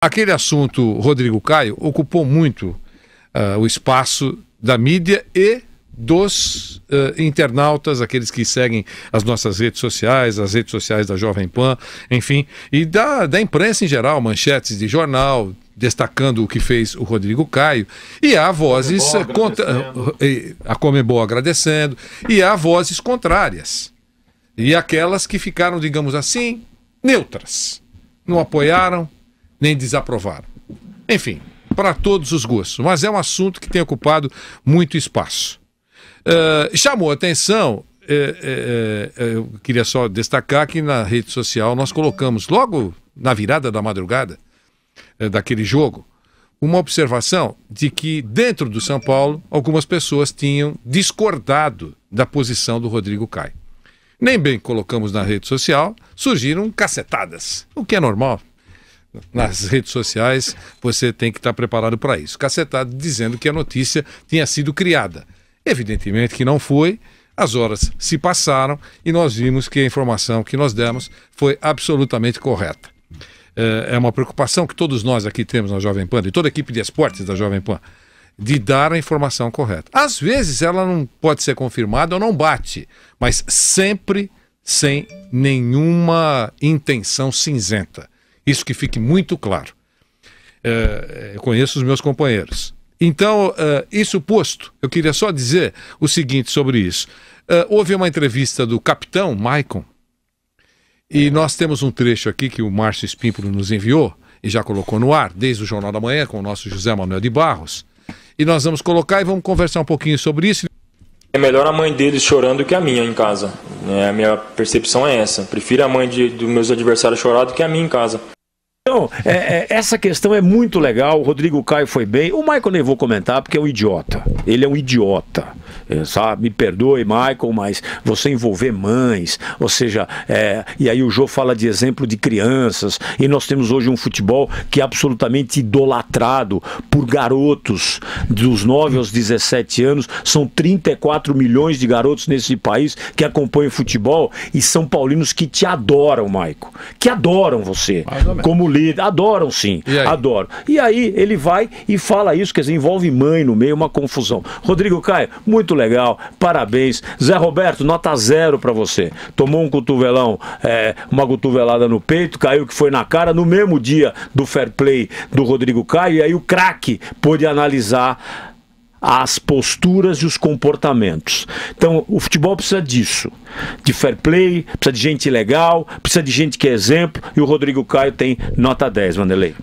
Aquele assunto, Rodrigo Caio, ocupou muito uh, o espaço da mídia e dos uh, internautas, aqueles que seguem as nossas redes sociais, as redes sociais da Jovem Pan, enfim, e da, da imprensa em geral, manchetes de jornal, destacando o que fez o Rodrigo Caio, e há vozes. Comebol contra... A Comebol agradecendo, e há vozes contrárias. E aquelas que ficaram, digamos assim, neutras. Não apoiaram, nem desaprovar. Enfim, para todos os gostos, mas é um assunto que tem ocupado muito espaço. Uh, chamou atenção é, é, é, eu queria só destacar que na rede social nós colocamos, logo na virada da madrugada eh, daquele jogo, uma observação de que dentro do São Paulo algumas pessoas tinham discordado da posição do Rodrigo Caio. Nem bem colocamos na rede social, surgiram cacetadas, o que é normal, nas redes sociais, você tem que estar preparado para isso. Cacetado dizendo que a notícia tinha sido criada. Evidentemente que não foi. As horas se passaram e nós vimos que a informação que nós demos foi absolutamente correta. É, é uma preocupação que todos nós aqui temos na Jovem Pan, e toda a equipe de esportes da Jovem Pan, de dar a informação correta. Às vezes ela não pode ser confirmada ou não bate, mas sempre sem nenhuma intenção cinzenta. Isso que fique muito claro. Uh, eu conheço os meus companheiros. Então, uh, isso posto, eu queria só dizer o seguinte sobre isso. Uh, houve uma entrevista do capitão Maicon, e nós temos um trecho aqui que o Márcio Espímpolo nos enviou e já colocou no ar, desde o Jornal da Manhã, com o nosso José Manuel de Barros. E nós vamos colocar e vamos conversar um pouquinho sobre isso. É melhor a mãe deles chorando que a minha em casa. É, a minha percepção é essa. Prefiro a mãe dos meus adversários chorar do que a minha em casa. Então, é, é, essa questão é muito legal. O Rodrigo Caio foi bem. O Michael nem vou comentar porque é um idiota. Ele é um idiota. É, sabe? Me perdoe, Michael, mas você envolver mães, ou seja, é, e aí o João fala de exemplo de crianças, e nós temos hoje um futebol que é absolutamente idolatrado por garotos dos 9 aos 17 anos, são 34 milhões de garotos nesse país que acompanham futebol e são paulinos que te adoram, Michael, que adoram você como líder, adoram sim, e adoram. E aí ele vai e fala isso, quer dizer, envolve mãe no meio, uma confusão. Rodrigo Caio, muito legal, parabéns. Zé Roberto, nota zero para você. Tomou um cotovelão, é, uma cotovelada no peito, caiu que foi na cara no mesmo dia do fair play do Rodrigo Caio, e aí o craque pôde analisar as posturas e os comportamentos. Então, o futebol precisa disso, de fair play, precisa de gente legal, precisa de gente que é exemplo, e o Rodrigo Caio tem nota 10, Vanderlei.